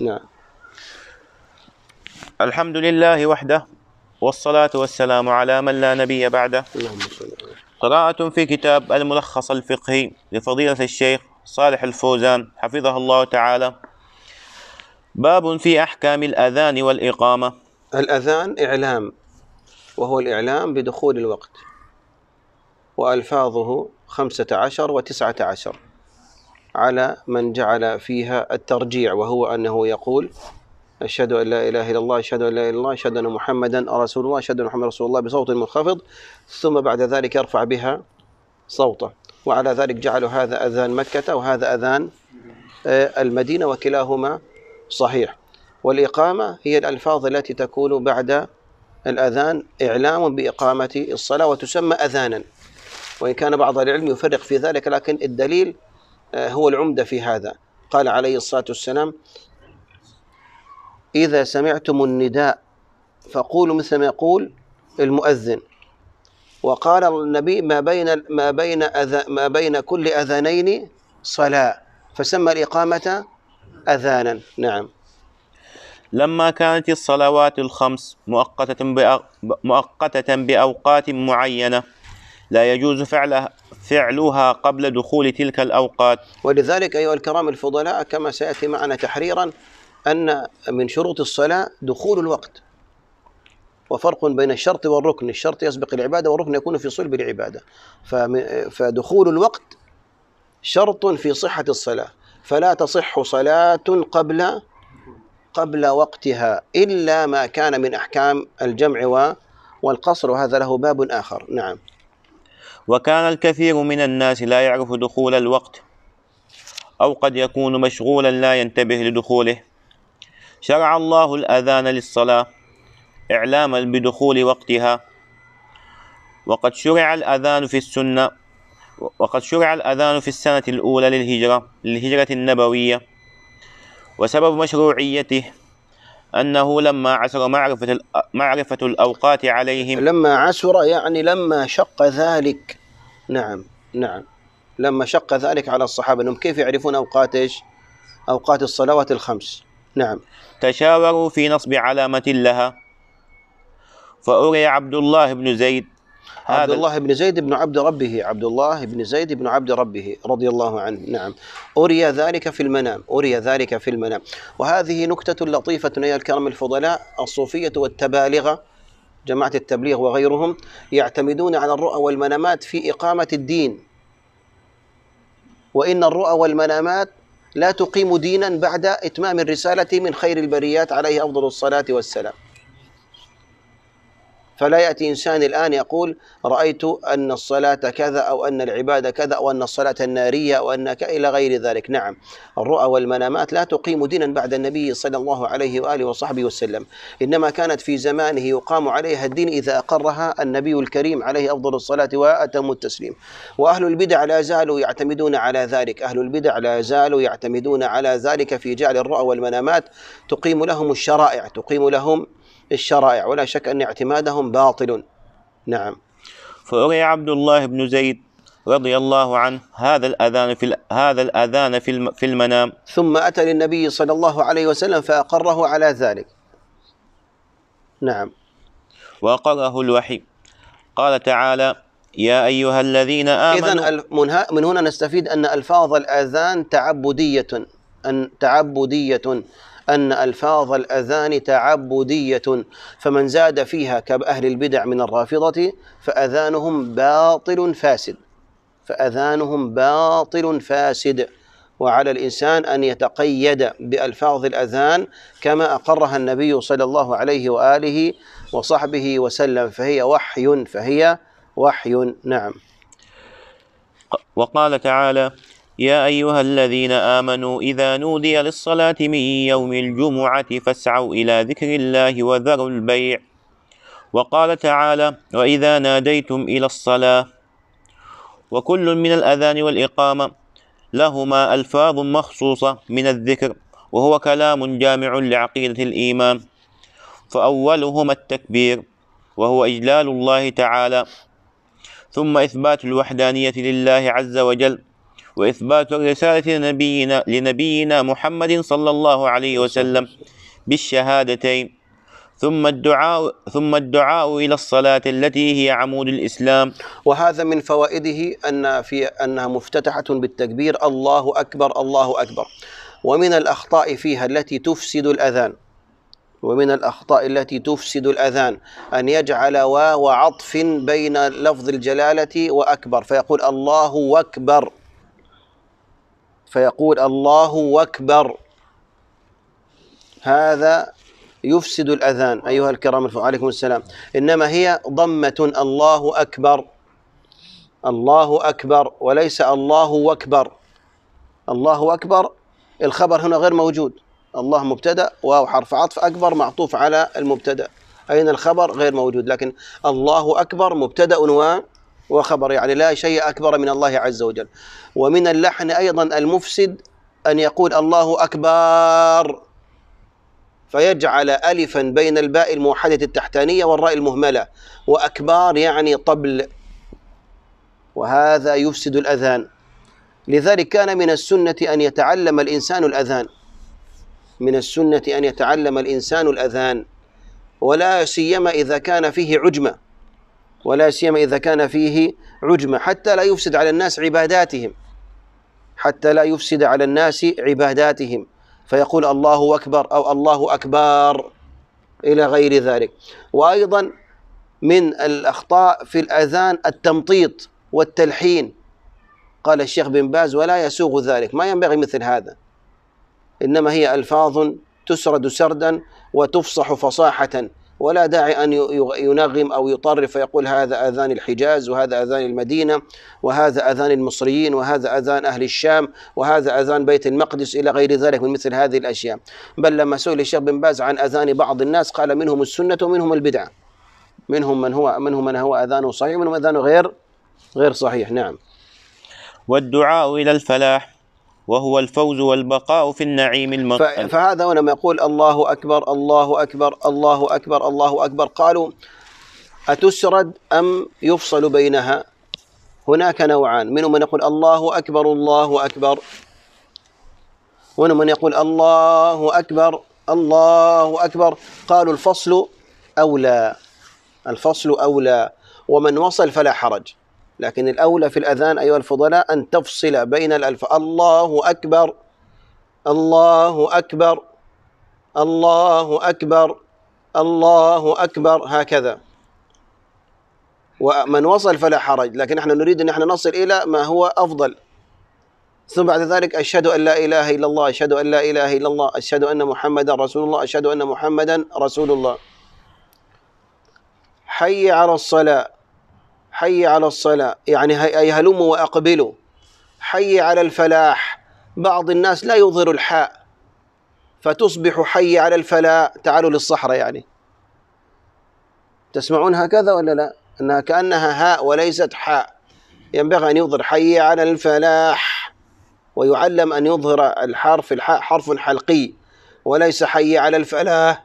نعم الحمد لله وحده والصلاة والسلام على من لا نبي بعده قراءة في كتاب الملخص الفقهي لفضيلة الشيخ صالح الفوزان حفظه الله تعالى باب في أحكام الأذان والإقامة الأذان إعلام وهو الإعلام بدخول الوقت وألفاظه خمسة عشر وتسعة عشر على من جعل فيها الترجيع وهو أنه يقول أشهد أن لا إله إلا الله أشهد أن لا إله إلا الله أشهد أن محمدا رسول الله أشهد أن محمدا رسول الله بصوت منخفض ثم بعد ذلك يرفع بها صوته وعلى ذلك جعلوا هذا أذان مكة وهذا أذان آه، المدينة وكلاهما صحيح والإقامة هي الألفاظ التي تكون بعد الأذان إعلام بإقامة الصلاة وتسمى أذانا وإن كان بعض العلم يفرق في ذلك لكن الدليل آه، هو العمدة في هذا قال عليه الصلاة والسلام إذا سمعتم النداء فقولوا مثل ما يقول المؤذن وقال النبي ما بين ما بين أذ... ما بين كل أذانين صلاة فسمى الإقامة أذانا نعم لما كانت الصلوات الخمس مؤقتة بأ... مؤقتة بأوقات معينة لا يجوز فعله فعلها قبل دخول تلك الأوقات ولذلك أيها الكرام الفضلاء كما سيأتي معنا تحريرا أن من شروط الصلاة دخول الوقت وفرق بين الشرط والركن الشرط يسبق العبادة والركن يكون في صلب العبادة فدخول الوقت شرط في صحة الصلاة فلا تصح صلاة قبل قبل وقتها إلا ما كان من أحكام الجمع والقصر وهذا له باب آخر نعم وكان الكثير من الناس لا يعرف دخول الوقت أو قد يكون مشغولا لا ينتبه لدخوله شرع الله الأذان للصلاة إعلاما بدخول وقتها وقد شرع الأذان في السنة وقد شرع الأذان في السنة الأولى للهجرة للهجرة النبوية وسبب مشروعيته أنه لما عسر معرفة معرفة الأوقات عليهم لما عسر يعني لما شق ذلك نعم نعم لما شق ذلك على الصحابة أنهم كيف يعرفون أوقات إيش أوقات الصلوات الخمس نعم تشاوروا في نصب علامة لها فأري عبد الله بن زيد عبد الله بن زيد بن عبد ربه عبد الله بن زيد بن عبد ربه رضي الله عنه نعم أري ذلك في المنام أري ذلك في المنام وهذه نكتة لطيفة يا الكرم الفضلاء الصوفية والتبالغة جماعة التبليغ وغيرهم يعتمدون على الرؤى والمنامات في إقامة الدين وإن الرؤى والمنامات لا تقيم دينا بعد إتمام الرسالة من خير البريات عليه أفضل الصلاة والسلام فلا يأتي إنسان الآن يقول رأيت أن الصلاة كذا أو أن العبادة كذا أو أن الصلاة النارية أو أن إلى غير ذلك نعم الرؤى والمنامات لا تقيم دينا بعد النبي صلى الله عليه وآله وصحبه وسلم إنما كانت في زمانه يقام عليها الدين إذا أقرها النبي الكريم عليه أفضل الصلاة وأتم التسليم وأهل البدع لا زالوا يعتمدون على ذلك أهل البدع لا زالوا يعتمدون على ذلك في جعل الرؤى والمنامات تقيم لهم الشرائع تقيم لهم الشرائع ولا شك أن اعتمادهم باطل نعم فأري عبد الله بن زيد رضي الله عنه هذا الأذان في هذا الأذان في في المنام ثم أتى للنبي صلى الله عليه وسلم فأقره على ذلك نعم وأقره الوحي قال تعالى يا أيها الذين آمنوا إذا من هنا نستفيد أن ألفاظ الأذان تعبدية أن تعبدية أن ألفاظ الأذان تعبدية فمن زاد فيها كأهل البدع من الرافضة فأذانهم باطل فاسد فأذانهم باطل فاسد وعلى الإنسان أن يتقيد بألفاظ الأذان كما أقرها النبي صلى الله عليه وآله وصحبه وسلم فهي وحي فهي وحي نعم وقال تعالى يا أيها الذين آمنوا إذا نودي للصلاة من يوم الجمعة فاسعوا إلى ذكر الله وذروا البيع وقال تعالى وإذا ناديتم إلى الصلاة وكل من الأذان والإقامة لهما ألفاظ مخصوصة من الذكر وهو كلام جامع لعقيدة الإيمان فأولهما التكبير وهو إجلال الله تعالى ثم إثبات الوحدانية لله عز وجل وإثبات رسالة نبينا لنبينا محمد صلى الله عليه وسلم بالشهادتين ثم الدعاء ثم الدعاء الى الصلاه التي هي عمود الاسلام وهذا من فوائده ان في انها مفتتحه بالتكبير الله اكبر الله اكبر ومن الاخطاء فيها التي تفسد الاذان ومن الاخطاء التي تفسد الاذان ان يجعل واو عطف بين لفظ الجلاله واكبر فيقول الله اكبر فيقول الله أكبر هذا يفسد الأذان أيها الكرام عليكم السلام إنما هي ضمة الله أكبر الله أكبر وليس الله أكبر الله أكبر الخبر هنا غير موجود الله مبتدأ واو حرف عطف أكبر معطوف على المبتدأ أين الخبر غير موجود لكن الله أكبر مبتدأ و وخبر يعني لا شيء أكبر من الله عز وجل ومن اللحن أيضا المفسد أن يقول الله أكبر فيجعل ألفا بين الباء الموحدة التحتانية والراء المهملة وأكبار يعني طبل وهذا يفسد الأذان لذلك كان من السنة أن يتعلم الإنسان الأذان من السنة أن يتعلم الإنسان الأذان ولا سيما إذا كان فيه عجمة ولا سيما إذا كان فيه عجمة حتى لا يفسد على الناس عباداتهم حتى لا يفسد على الناس عباداتهم فيقول الله أكبر أو الله أكبر إلى غير ذلك وأيضا من الأخطاء في الأذان التمطيط والتلحين قال الشيخ بن باز ولا يسوغ ذلك ما ينبغي مثل هذا إنما هي ألفاظ تسرد سردا وتفصح فصاحة ولا داعي أن ينغم أو يطرف فيقول هذا أذان الحجاز وهذا أذان المدينة وهذا أذان المصريين وهذا أذان أهل الشام وهذا أذان بيت المقدس إلى غير ذلك من مثل هذه الأشياء بل لما سئل الشيخ بن باز عن أذان بعض الناس قال منهم السنة ومنهم البدعة منهم من هو منهم من هو أذانه صحيح ومنهم أذانه غير غير صحيح نعم والدعاء إلى الفلاح وهو الفوز والبقاء في النعيم المقبل فهذا ولما يقول الله أكبر الله أكبر الله أكبر الله أكبر قالوا أتسرد أم يفصل بينها هناك نوعان منهم من يقول الله أكبر الله أكبر ومنهم من يقول الله أكبر الله أكبر قالوا الفصل أولى الفصل أولى ومن وصل فلا حرج لكن الأولى في الأذان أيها الفضلاء أن تفصل بين الألف الله أكبر الله أكبر الله أكبر الله أكبر هكذا ومن وصل فلا حرج لكن نحن نريد أن نحن نصل إلى ما هو أفضل ثم بعد ذلك أشهد أن لا إله إلا الله أشهد أن لا إله إلا الله أشهد أن محمدا رسول الله أشهد أن محمدا رسول الله حي على الصلاة حي على الصلاة يعني أي هلموا وأقبلوا حي على الفلاح بعض الناس لا يظهر الحاء فتصبح حي على الفلاح تعالوا للصحراء يعني تسمعون هكذا ولا لا أنها كأنها هاء وليست حاء ينبغي أن يظهر حي على الفلاح ويعلم أن يظهر الحرف الحاء حرف حلقي وليس حي على الفلاح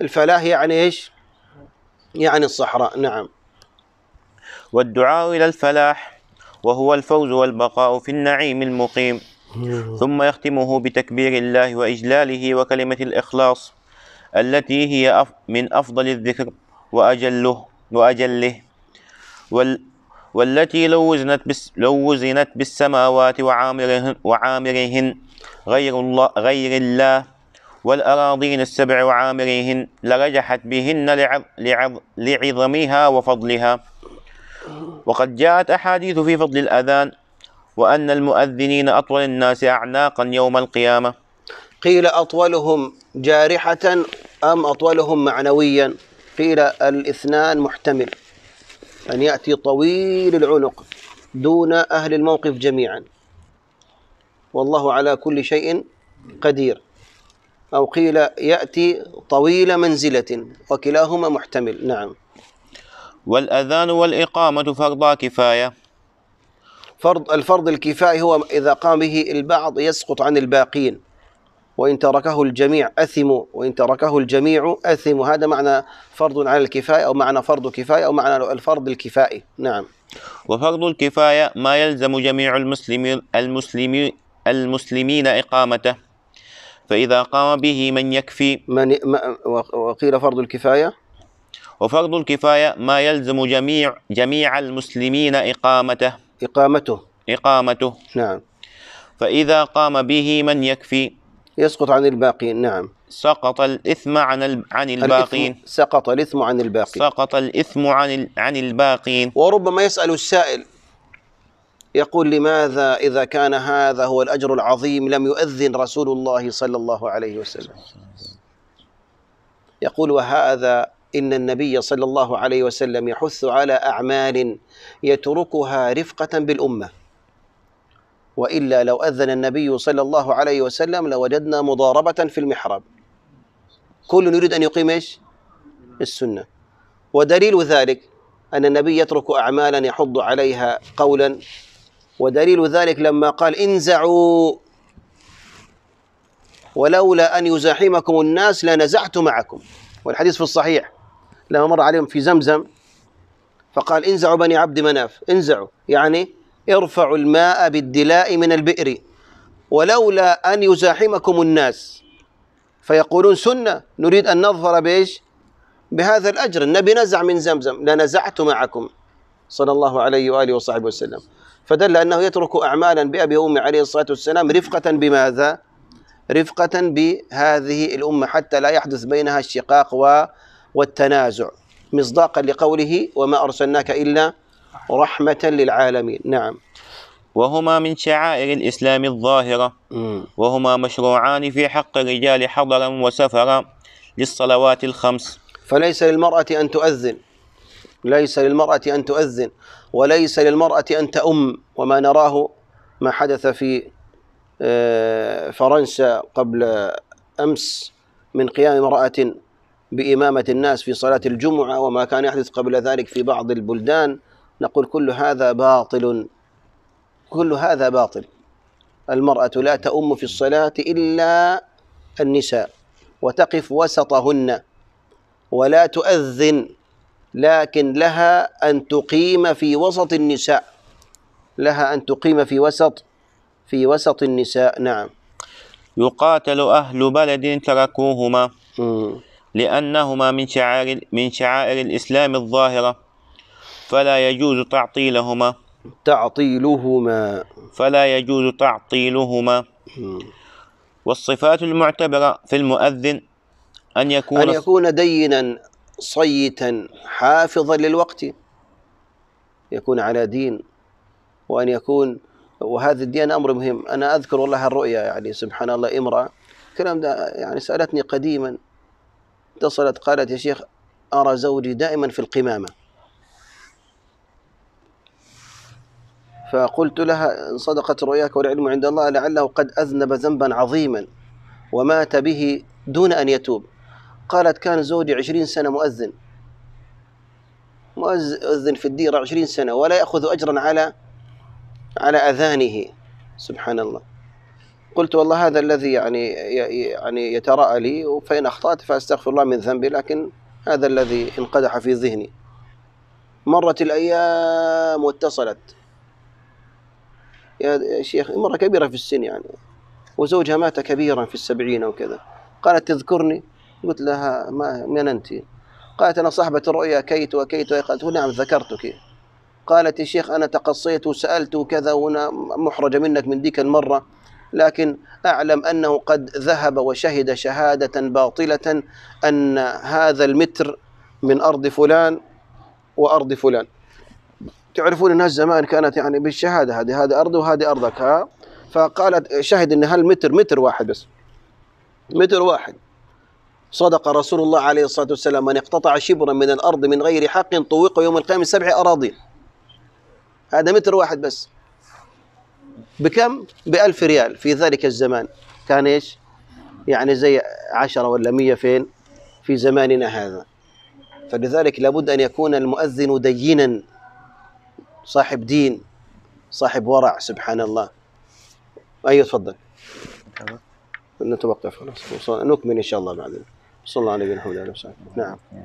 الفلاح يعني إيش يعني الصحراء نعم والدعاء إلى الفلاح وهو الفوز والبقاء في النعيم المقيم ثم يختمه بتكبير الله وإجلاله وكلمة الإخلاص التي هي من أفضل الذكر وأجله وأجله وال والتي لو وزنت بس لو وزنت بالسماوات وعامرهن وعامرهن غير الله غير الله والأراضين السبع وعامرهن لرجحت بهن لعظ لعظ لعظمها وفضلها وقد جاءت أحاديث في فضل الأذان وأن المؤذنين أطول الناس أعناقا يوم القيامة قيل أطولهم جارحة أم أطولهم معنويا قيل الاثنان محتمل أن يأتي طويل العنق دون أهل الموقف جميعا والله على كل شيء قدير أو قيل يأتي طويل منزلة وكلاهما محتمل نعم والأذان والإقامة فرضا كفاية فرض الفرض الكفائي هو إذا قام به البعض يسقط عن الباقين وإن تركه الجميع أثم وإن تركه الجميع أثم هذا معنى فرض على الكفاية أو معنى فرض كفاية أو معنى الفرض الكفائي نعم وفرض الكفاية ما يلزم جميع المسلمين المسلمين المسلمين إقامته فإذا قام به من يكفي من وقيل فرض الكفاية وفرض الكفاية ما يلزم جميع جميع المسلمين إقامته إقامته إقامته نعم فإذا قام به من يكفي يسقط عن الباقين نعم سقط الإثم عن عن الباقين سقط الإثم عن الباقين سقط الإثم عن عن الباقين وربما يسأل السائل يقول لماذا إذا كان هذا هو الأجر العظيم لم يؤذن رسول الله صلى الله عليه وسلم يقول وهذا إن النبي صلى الله عليه وسلم يحث على أعمال يتركها رفقة بالأمة وإلا لو أذن النبي صلى الله عليه وسلم لوجدنا مضاربة في المحراب كل يريد أن يقيم إيش؟ السنة ودليل ذلك أن النبي يترك أعمالا يحض عليها قولا ودليل ذلك لما قال انزعوا ولولا أن يزاحمكم الناس لنزعت معكم والحديث في الصحيح لما مر عليهم في زمزم فقال انزعوا بني عبد مناف انزعوا يعني ارفعوا الماء بالدلاء من البئر ولولا أن يزاحمكم الناس فيقولون سنة نريد أن نظفر بإيش بهذا الأجر النبي نزع من زمزم لنزعت معكم صلى الله عليه وآله وصحبه وسلم فدل أنه يترك أعمالا بأبي وامي عليه الصلاة والسلام رفقة بماذا رفقة بهذه الأمة حتى لا يحدث بينها الشقاق و والتنازع مصداقا لقوله وما أرسلناك إلا رحمة للعالمين نعم وهما من شعائر الإسلام الظاهرة وهما مشروعان في حق الرجال حضرا وسفرا للصلوات الخمس فليس للمرأة أن تؤذن ليس للمرأة أن تؤذن وليس للمرأة أن تأم وما نراه ما حدث في آه، فرنسا قبل أمس من قيام امرأة بإمامة الناس في صلاة الجمعة وما كان يحدث قبل ذلك في بعض البلدان نقول كل هذا باطل كل هذا باطل المرأة لا تؤم في الصلاة إلا النساء وتقف وسطهن ولا تؤذن لكن لها أن تقيم في وسط النساء لها أن تقيم في وسط في وسط النساء نعم يقاتل أهل بلد تركوهما لأنهما من شعائر من شعائر الإسلام الظاهرة فلا يجوز تعطيلهما تعطيلهما فلا يجوز تعطيلهما والصفات المعتبرة في المؤذن أن يكون أن يكون دينا صيتا حافظا للوقت يكون على دين وأن يكون وهذا الدين أمر مهم أنا أذكر والله الرؤيا يعني سبحان الله امرأة كلام ده يعني سألتني قديما اتصلت قالت يا شيخ أرى زوجي دائما في القمامة فقلت لها إن صدقت رؤياك والعلم عند الله لعله قد أذنب ذنبا عظيما ومات به دون أن يتوب قالت كان زوجي عشرين سنة مؤذن مؤذن في الديرة عشرين سنة ولا يأخذ أجرا على على أذانه سبحان الله قلت والله هذا الذي يعني يعني يتراءى لي فإن أخطأت فأستغفر الله من ذنبي لكن هذا الذي انقدح في ذهني مرت الأيام واتصلت يا شيخ امرأة كبيرة في السن يعني وزوجها مات كبيرا في السبعين أو كذا قالت تذكرني قلت لها ما من أنت قالت أنا صاحبة الرؤيا كيت وكيت قالت نعم ذكرتك قالت يا شيخ أنا تقصيت وسألت وكذا وأنا محرجة منك من ديك المرة لكن أعلم أنه قد ذهب وشهد شهادة باطلة أن هذا المتر من أرض فلان وأرض فلان تعرفون الناس زمان كانت يعني بالشهادة هذه هذه أرضي وهذه أرضك ها فقالت شهد أن هالمتر متر واحد بس متر واحد صدق رسول الله عليه الصلاة والسلام من اقتطع شبرا من الأرض من غير حق طوقه يوم القيامة سبع أراضين هذا متر واحد بس بكم؟ بألف ريال في ذلك الزمان كان إيش؟ يعني زي عشرة ولا مية فين؟ في زماننا هذا فلذلك لابد أن يكون المؤذن دينا صاحب دين صاحب ورع سبحان الله أيوه تفضل نتوقف خلاص نكمل إن شاء الله بعدين صلى الله عليه وسلم نعم